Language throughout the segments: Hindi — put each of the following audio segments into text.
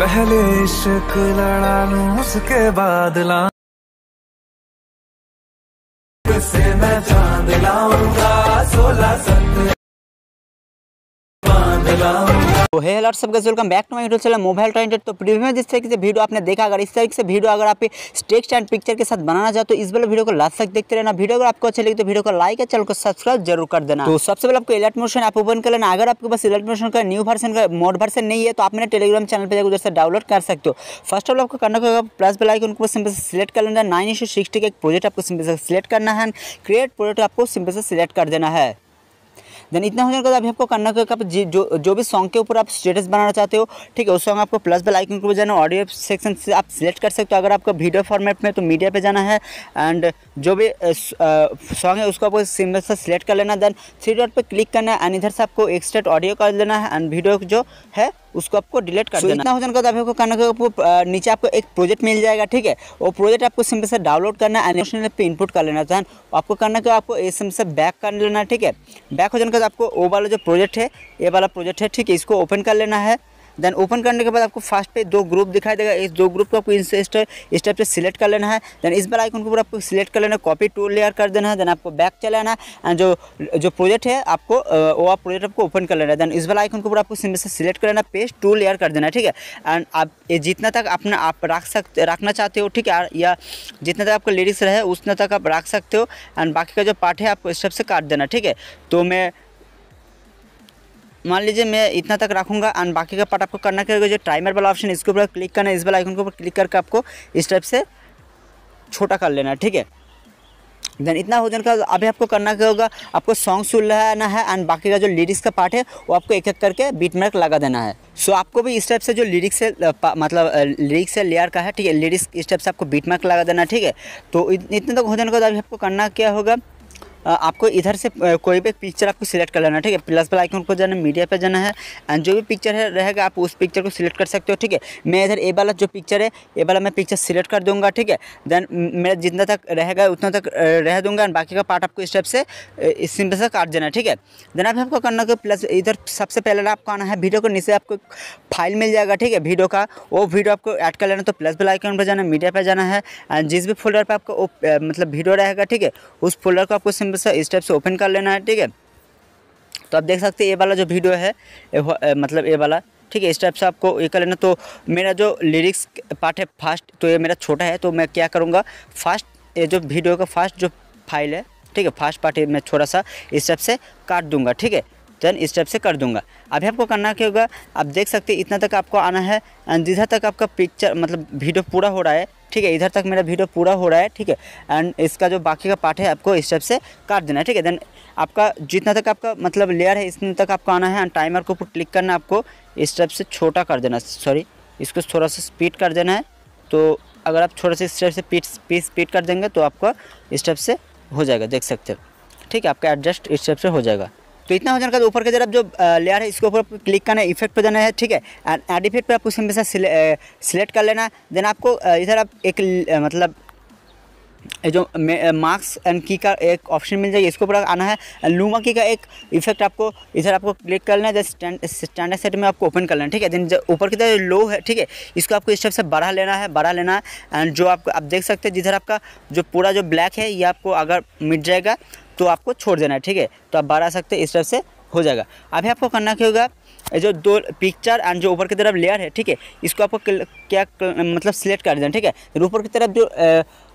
पहले इश्क लड़ा लू उसके बाद ला से मैं चांद लाऊंगा सोलह सत्रह तो हेलो सब गज welcome back to my YouTube channel mobile trended तो प्रीव्यू में जिस तरीके से वीडियो आपने देखा अगर इस तरीके से वीडियो अगर आप टेक्स्ट एंड पिक्चर के साथ बनाना चाहते तो इस वाले वीडियो को लास्ट तक देखते रहना वीडियो अगर आपको अच्छी लगी तो वीडियो को लाइक और चैनल को सब्सक्राइब जरूर कर देना तो सबसे पहले आपको इलेक्ट मोशन आप ओपन कर लेना अगर आपके पास इलेक्ट मोशन का न्यू वर्सन का मोड वर्सन नहीं है तो आप मेरे टेलीग्राम चैनल पर उधर से डाउनलोड कर सकते हो फर्स्ट ऑफ आपको करना होगा प्लस बेल आइकन को सिंपल से सिलेक्ट कर लेना नाइन इशू सिक्सटी का एक प्रोजेक्ट आपको सिंपल से सिलेक्ट करना है क्रिएट प्रोजेक्ट आपको सिंपल से सिलेक्ट कर देना है देन इतना हो के बाद अभी आपको करना होगा आप जो जो भी सॉन्ग के ऊपर आप स्टेटस बनाना चाहते हो ठीक है उस सॉन्ग आपको प्लस बेल आइकन के ऊपर जाना ऑडियो सेक्शन से आप सिलेक्ट कर सकते हो अगर आपको वीडियो फॉर्मेट में तो मीडिया पर जाना है एंड जो भी सॉन्ग है उसको आपको सिंबल से सिलेक्ट कर लेना देन थ्री डॉट पर क्लिक करना है एंड इधर से आपको एक्सट्रेट ऑडियो कर लेना है एंड वीडियो जो है उसको आपको डिलीट कर so, देना हो जाएगा आपको करना आपको नीचे आपको एक प्रोजेक्ट मिल जाएगा ठीक है वो प्रोजेक्ट आपको सिंपल से डाउनलोड करना है एनिमेशन पे इनपुट कर लेना चाहें आपको करना क्या आपको ए से बैक कर लेना ठीक है बैक हो जाने का आपको वो वाला जो प्रोजेक्ट है ए वाला प्रोजेक्ट है ठीक है इसको ओपन कर लेना है देन ओपन करने के बाद आपको फास्ट पे दो ग्रुप दिखाई देगा इस दो ग्रुप को आपको इस स्टेप से सिलेक्ट कर लेना है देन इस बार आइकन के ऊपर आपको सिलेक्ट कर लेना है कॉपी टू लेयर कर देना है देन आपको बैक चलाना है एंड जो जो प्रोजेक्ट है आपको वो आप प्रोजेक्ट आपको ओपन कर लेना है देन इस बार आइकन के ऊपर आपको से सिलेक्ट कर लेना पेज टू लेयर कर देना है ठीक है एंड आप जितना तक अपना आप रख सकते रखना चाहते हो ठीक है या जितना तक आपका लिरिक्स रहे उतना तक आप रख सकते हो एंड बाकी का जो पार्ट है आपको स्टेप से काट देना ठीक है तो मैं मान लीजिए मैं इतना तक रखूँगा एंड बाकी का पार्ट आपको करना क्या जो टाइमर वाला ऑप्शन इसके ऊपर क्लिक करना इस वाला आइकन के ऊपर क्लिक करके आपको इस टाइप से छोटा कर लेना ठीक है देन इतना हो जाने का अभी आपको करना क्या होगा आपको सॉन्ग सुन लेना है एंड बाकी का जो लिरिक्स का पार्ट है वो आपको एक एक करके बीट मार्क लगा देना है सो so, आपको भी इस टाइप से जो लिरिक्स है मतलब लिरिक्स से लेयर का है ठीक है लिरिक्स इस टाइप से आपको बीट मार्क लगा देना ठीक है तो इतने तक हो जाने का अभी आपको करना क्या होगा आपको इधर से कोई भी पिक्चर आपको सिलेक्ट कर लेना ठीक है प्लस वाला आइकन को जाना मीडिया पर जाना है एंड जो भी पिक्चर है रहेगा आप उस पिक्चर को सिलेक्ट कर सकते हो ठीक है मैं इधर ए वाला जो पिक्चर है ए वाला मैं पिक्चर सिलेक्ट कर दूंगा ठीक है देन मेरा जितना तक रहेगा उतना तक रह दूंगा एंड बाकी का पार्ट आपको स्टेप से इस सिंपल से काट देना ठीक है देन आप आपको करना प्लस इधर सबसे पहले आपको आना है वीडियो को नीचे आपको फाइल मिल जाएगा ठीक है वीडियो का वो वीडियो आपको ऐड कर लेना तो प्लस वाला आइकन पर जाना मीडिया पर जाना है एंड जिस भी फोल्डर पर आपको मतलब वीडियो रहेगा ठीक है उस फोल्डर को आपको सिंपल सिंपल सा इस टाइप से ओपन कर लेना है ठीक है तो आप देख सकते हैं ये वाला जो वीडियो है ए, ए, मतलब ये वाला ठीक है इस टाइप से आपको ये कर लेना तो मेरा जो लिरिक्स पार्ट है फास्ट तो ये मेरा छोटा है तो मैं क्या करूँगा फास्ट ये जो वीडियो का फास्ट जो फाइल है ठीक है फास्ट पार्ट मैं थोड़ा सा इस टाइप से काट दूंगा ठीक है देन इस टाइप से कर दूंगा अभी आपको करना क्या होगा आप देख सकते हैं इतना तक आपको आना है एंड जिधर तक आपका पिक्चर मतलब वीडियो पूरा हो रहा है ठीक है इधर तक मेरा वीडियो पूरा हो रहा है ठीक है एंड इसका जो बाकी का पार्ट है आपको इस टाइप से काट देना है ठीक है देन आपका जितना तक आपका मतलब लेयर है इतने तक आपको आना है एंड टाइमर को ऊपर क्लिक करना आपको इस टाइप से छोटा कर देना सॉरी इसको थोड़ा सा स्पीड कर देना है तो अगर आप थोड़ा सा इस टाइप से पीट स्पीड कर देंगे तो आपका इस टाइप से हो जाएगा देख सकते हो ठीक है आपका एडजस्ट इस टाइप से हो जाएगा तो इतना हो जाने के ऊपर की जरा जो लेयर है इसके ऊपर क्लिक करना है इफेक्ट पर जाना है ठीक है एड इफेक्ट पर आपको सिंपल सा सिलेक्ट कर लेना देन आपको इधर आप एक मतलब जो मार्क्स एंड की का एक ऑप्शन मिल जाएगी इसको ऊपर आना है लूमा की का एक इफेक्ट आपको इधर आपको क्लिक लेना है जैसे स्टैंडर्ड सेट में आपको ओपन कर लेना ठीक है देन ऊपर की तरफ लो है ठीक है इसको आपको इस टाइप से बढ़ा लेना है बढ़ा लेना है एंड जो आप, आप देख सकते हैं जिधर आपका जो पूरा जो ब्लैक है ये आपको अगर मिट जाएगा तो आपको छोड़ देना है ठीक है तो आप बढ़ा सकते हैं इस टाइप से हो जाएगा अभी आपको करना क्या होगा जो दो पिक्चर एंड जो ऊपर की तरफ लेयर है ठीक है इसको आपको क्या मतलब सिलेक्ट कर देना ठीक है ऊपर की तरफ जो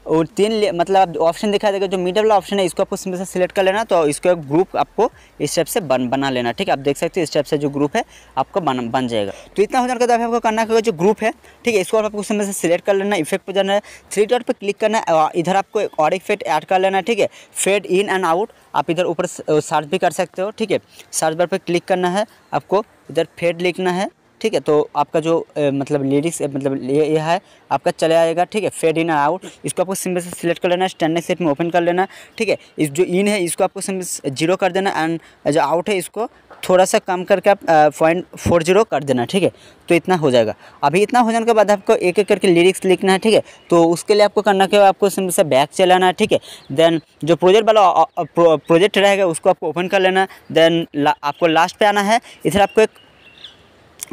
और तीन मतलब ऑप्शन दिखाई देगा जो मिडिल वाला ऑप्शन है इसको आपको उसमें से सिलेक्ट कर लेना तो इसको एक ग्रुप आपको इस टाइप से बन बना लेना ठीक है आप देख सकते हो इस टाइप से जो ग्रुप है आपको बन बन जाएगा तो इतना हो जाने के बाद तो आपको करना होगा जो ग्रुप है ठीक है इसको आपको उसमें से सिलेक्ट कर लेना इफेक्ट पर जाना है थ्री डॉट पर क्लिक करना है इधर आपको एक और इफेक्ट ऐड कर लेना है ठीक है फेड इन एंड आउट आप इधर ऊपर सर्च भी कर सकते हो ठीक है सर्च बार पर क्लिक करना है आपको इधर फेड लिखना है ठीक है तो आपका जो ए, मतलब लिरिक्स मतलब ये, है आपका चले आएगा ठीक है फेड इन आउट इसको आपको सिम्बल से सिलेक्ट कर लेना है स्टैंडर्ड सेट में ओपन कर लेना ठीक है इस जो इन है इसको आपको सिंपल जीरो कर देना एंड जो आउट है इसको थोड़ा सा कम करके आप पॉइंट फोर जीरो कर देना ठीक है तो इतना हो जाएगा अभी इतना हो जाने के बाद आपको एक एक करके लिरिक्स लिखना है ठीक है तो उसके लिए आपको करना क्या आपको सिम्बल से बैक चलाना है ठीक है देन जो प्रोजेक्ट वाला प्रोजेक्ट रहेगा उसको आपको ओपन कर लेना देन ला, आपको लास्ट पर आना है इधर आपको एक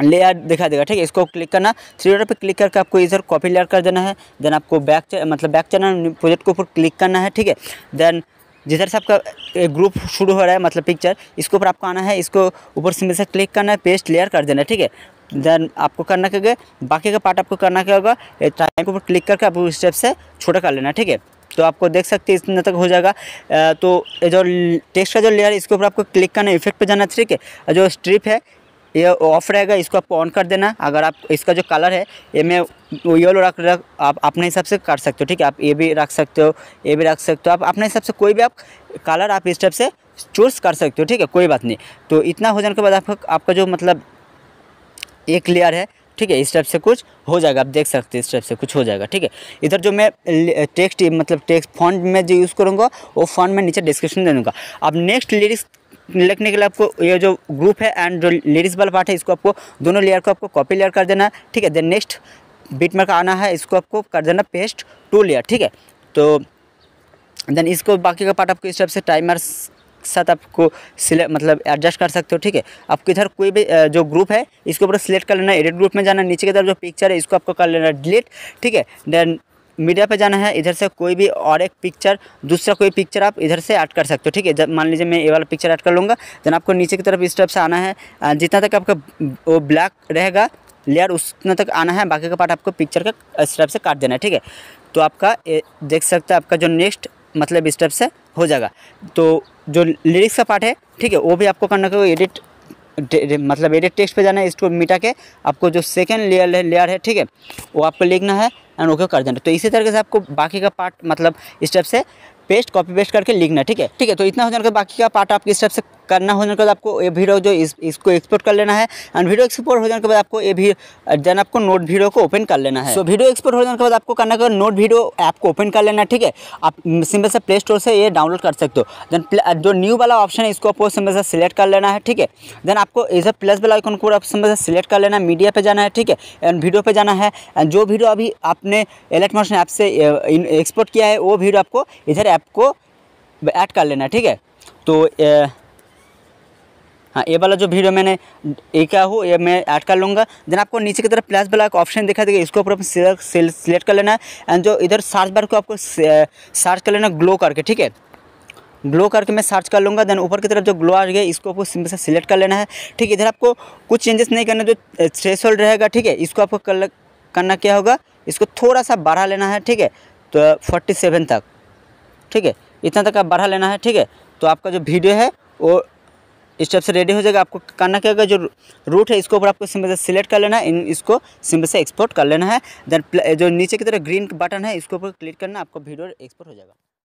लेयर दिखा देगा ठीक है इसको क्लिक करना थ्री डॉट पे क्लिक करके आपको इधर कॉपी लेयर कर देना है देन आपको बैक मतलब बैक चैनल प्रोजेक्ट के ऊपर क्लिक करना है ठीक है देन जिधर से आपका ग्रुप शुरू हो रहा है मतलब पिक्चर इसके ऊपर आपको आना है इसको ऊपर से से क्लिक करना है पेस्ट लेयर कर देना है ठीक है देन आपको करना क्या बाकी का पार्ट आपको करना क्या होगा टाइम के ऊपर क्लिक करके आपको स्टेप से छोटा कर लेना ठीक है तो आपको देख सकते हैं इतना तक हो जाएगा तो जो टेक्स्ट का जो लेयर इसके ऊपर आपको क्लिक करना है इफेक्ट पे जाना है ठीक है जो स्ट्रिप है ये ऑफ रहेगा इसको आपको ऑन कर देना अगर आप इसका जो कलर है ये मैं येलो रख रख आप अपने हिसाब से कर सकते हो ठीक है आप ये भी रख सकते हो ये भी रख सकते हो आप अपने हिसाब से कोई भी आप कलर आप इस टाइप से चूज़ कर सकते हो ठीक है कोई बात नहीं तो इतना हो जाने के बाद आपका आपका जो मतलब एक लेयर है ठीक है इस टाइप से कुछ हो जाएगा आप देख सकते हैं इस टाइप से कुछ हो जाएगा ठीक है इधर जो मैं टेक्स्ट मतलब टेक्स्ट फॉन्ट में जो यूज़ करूँगा वो फॉन्ट में नीचे डिस्क्रिप्शन दे दूँगा अब नेक्स्ट लिरिक्स लिखने के लिए आपको ये जो ग्रुप है एंड जो लेडीज वाला पार्ट है इसको आपको दोनों लेयर को आपको कॉपी लेयर कर देना है ठीक है देन नेक्स्ट बीट मार्क आना है इसको आपको कर देना पेस्ट टू लेयर ठीक है तो देन इसको बाकी का पार्ट आपको इस टाइप से टाइमर साथ आपको मतलब एडजस्ट कर सकते हो ठीक है आपको इधर कोई भी जो ग्रुप है इसको ऊपर सिलेक्ट कर लेना एडिट ग्रुप में जाना नीचे की तरफ जो पिक्चर है इसको आपको कर लेना डिलीट ठीक है देन मीडिया पे जाना है इधर से कोई भी और एक पिक्चर दूसरा कोई पिक्चर आप इधर से ऐड कर सकते हो ठीक है जब मान लीजिए मैं ये वाला पिक्चर ऐड कर लूँगा देन आपको नीचे की तरफ इस टाइप से आना है जितना तक आपका वो ब्लैक रहेगा लेयर उतना तक आना है बाकी का पार्ट आपको पिक्चर का इस टाइप से काट देना है ठीक है तो आपका देख सकते हैं आपका जो नेक्स्ट मतलब इस टाइप से हो जाएगा तो जो लिरिक्स का पार्ट है ठीक है वो भी आपको करना होगा एडिट मतलब एडिट टेक्स्ट पे जाना है इसको मिटा के आपको जो सेकेंड लेयर है लेयर है ठीक है वो आपको लिखना है एंड ओके कर देना तो इसी तरीके से आपको बाकी का पार्ट मतलब स्टेप से पेस्ट कॉपी पेस्ट करके लिखना ठीक है ठीक है तो इतना हो जाने के बाकी का पार्ट आपके स्टेप टाइप से करना हो जाने के बाद आपको ये वीडियो जो इस, इसको एक्सपोर्ट कर लेना है एंड वीडियो एक्सपोर्ट हो जाने के बाद आपको ये भी जन आपको नोट वीडियो को ओपन कर लेना है सो वीडियो एक्सपोर्ट हो जाने के बाद आपको करना है नोट वीडियो ऐप को ओपन कर लेना है ठीक है आप सिंपल से प्ले स्टोर से ये डाउनलोड कर सकते हो देन जो न्यू वाला ऑप्शन है इसको आपको सिंपल से सिलेक्ट कर लेना है ठीक है देन आपको इस प्लस वाला आइकन को आप सिंपल से सिलेक्ट कर लेना है मीडिया पर जाना है ठीक है एंड वीडियो पर जाना है एंड जो वीडियो अभी आपने एलेक्ट ऐप से एक्सपोर्ट किया है वो वीडियो आपको इधर ऐप को ऐड कर लेना ठीक है तो ए, हाँ ये वाला जो वीडियो मैंने ये क्या हो ये मैं ऐड कर लूँगा देन आपको नीचे की तरफ प्लस वाला ऑप्शन दिखा देगा इसको ऊपर सिलेक्ट कर लेना है एंड जो इधर सर्च बार को आपको सर्च कर लेना ग्लो करके ठीक है ग्लो करके मैं सर्च कर लूँगा देन ऊपर की तरफ जो ग्लो आ गया इसको आपको सिंपल से सिलेक्ट कर लेना है ठीक है इधर आपको कुछ चेंजेस नहीं करना जो थ्रेस रहेगा ठीक है इसको आपको करना क्या होगा इसको थोड़ा सा बढ़ा लेना है ठीक है तो फोर्टी तक ठीक है इतना तक आप बढ़ा लेना है ठीक है तो आपका जो वीडियो है वो इस टाइप से रेडी हो जाएगा आपको करना क्या होगा जो रूट है इसको ऊपर आपको सिंपल से सिलेक्ट कर लेना है इसको सिंपल से एक्सपोर्ट कर लेना है देन जो नीचे की तरफ ग्रीन बटन है इसके ऊपर क्लिक करना आपको वीडियो एक्सपोर्ट हो जाएगा